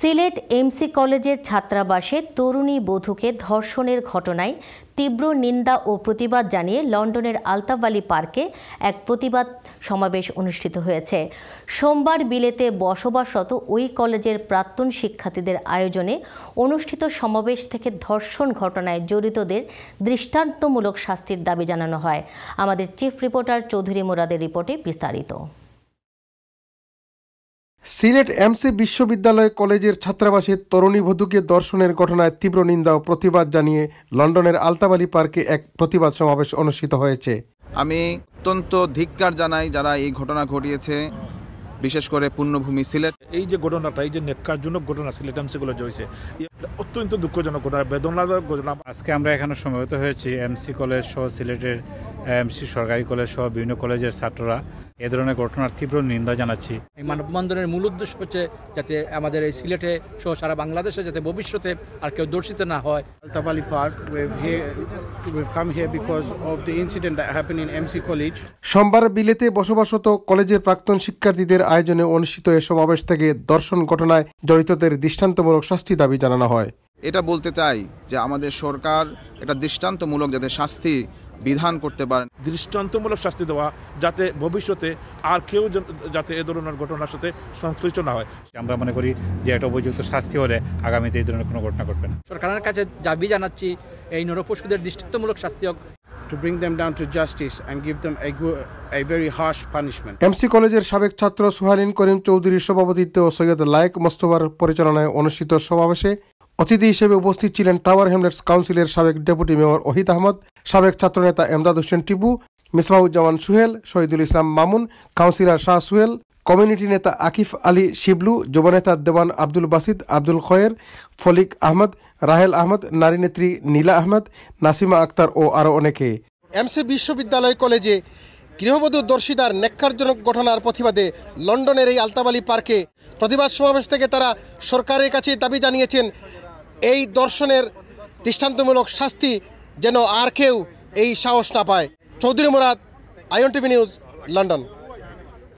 Sylhet MC কলেজের ছাত্রাবাসে তরুণী বধূকে ধর্ষণের ঘটনায় তীব্র নিন্দা ও প্রতিবাদ জানিয়ে লন্ডনের আলতাবালি পার্কে এক প্রতিবাদ সমাবেশ অনুষ্ঠিত হয়েছে সোমবার বিলেতে বসবাসরত ওই কলেজের প্রাক্তন শিক্ষার্থীদের আয়োজনে অনুষ্ঠিত সমাবেশ থেকে ধর্ষণ ঘটনায় জড়িতদের দৃষ্টান্তমূলক শাস্তির দাবি জানানো হয় আমাদের চিফ রিপোর্টার চৌধুরী মোরাদের রিপোর্টে বিস্তারিত সিলেট এমসি বিশ্ববিদ্যালয় কলেজের ছাত্রাবাসে তরুণী বধূকে দর্শনের ঘটনায় তীব্র নিন্দা ও প্রতিবাদ জানিয়ে লন্ডনের আলতাবালি পার্কে এক প্রতিবাদ সমাবেশ অনুষ্ঠিত হয়েছে আমি অত্যন্ত ধিক্কার জানাই যারা এই ঘটনা ঘটিয়েছে বিশেষ করে পূর্ণভূমি সিলেট এই যে ঘটনাটা এই যে নেকারজনক ঘটনা সিলেটাম সেগুলো হয়েছে অত্যন্ত দুঃখজনক ঘটনা বেদনাদায়ক ঘটনা আজকে আমরা এখানে সমবেত হয়েছি এমসি কলেজ সহ সিলেটের এমসি সরকারি কলেজ সহ বিভিন্ন কলেজের ছাত্ররা এ ধরনের ঘটনার তীব্র নিন্দা জানাচ্ছি এই মানববন্ধনের মূল উদ্দেশ্য হচ্ছে যাতে আমাদের এই সিলেটে সহ সারা বাংলাদেশে যাতে ভবিষ্যতে আর কেউ দর্শিত না হয় Altab Ali park come here because of the incident happen in MC college সোমবার বিলেতে বসবাসরত কলেজের প্রাক্তন শিক্ষার্থীদের আয়োজনে অনুষ্ঠিত এ সমাবেশ থেকে আগে দর্শন ঘটনায় জড়িতদের দৃষ্টান্তমূলক শাস্তি দাবি জানানো হয় এটা বলতে চাই যে আমাদের সরকার এটা দৃষ্টান্তমূলক যাতে শাস্তি বিধান করতে পারেন দৃষ্টান্তমূলক শাস্তি দেওয়া যাতে ভবিষ্যতে আর কেউ যাতে এ ধরনের ঘটনার সাথে সংশ্লিষ্ট না হয় আমরা মনে করি যে একটা উপযুক্ত শাস্তি হলে আগামীতে এই ধরনের কোনো ঘটনা ঘটবে না সরকারের কাছে দাবি জানাচ্ছি এই নরপশুদের দৃষ্টান্তমূলক শাস্তি হোক to bring them down to justice and give them a, a very harsh punishment. MC কলেজের সাবেক ছাত্র সুহালিন করিম চৌধুরীর সভাপতিত্বে ও সৈয়দ লায়েক মোস্তফার পরিচালনায় অনুষ্ঠিত সমাবেশে অতিথি হিসেবে উপস্থিত ছিলেন টাওয়ার হ্যামলেটস কাউন্সিলের সাবেক ডেপুটি মেয়র ওহিদ আহমদ সাবেক ছাত্রনেতা এমদাদ হোসেন টিপু মিসমাউজ্জামান সুহেল শহীদুল ইসলাম মামুন কাউন্সিলর শাহ সুহেল কমিউনিটি নেতা আকিফ আলী শিবলু যুবনেতা দেওয়ান আব্দুল বাসিদ আব্দুল খয়ের ফলিক আহমদ রাহেল আহমদ নারী নেত্রী নীলা আহমদ নাসিমা আক্তার ও আরও অনেকে এমসি বিশ্ববিদ্যালয় কলেজে গৃহবধূ দর্শিদার নেক্ষারজনক ঘটনার প্রতিবাদে লন্ডনের এই আলতাবালি পার্কে প্রতিবাদ সমাবেশ থেকে তারা সরকারের কাছে দাবি জানিয়েছেন এই দর্শনের দৃষ্টান্তমূলক শাস্তি যেন আর কেউ এই সাহস না পায় Chowdhury Morad IN TV news London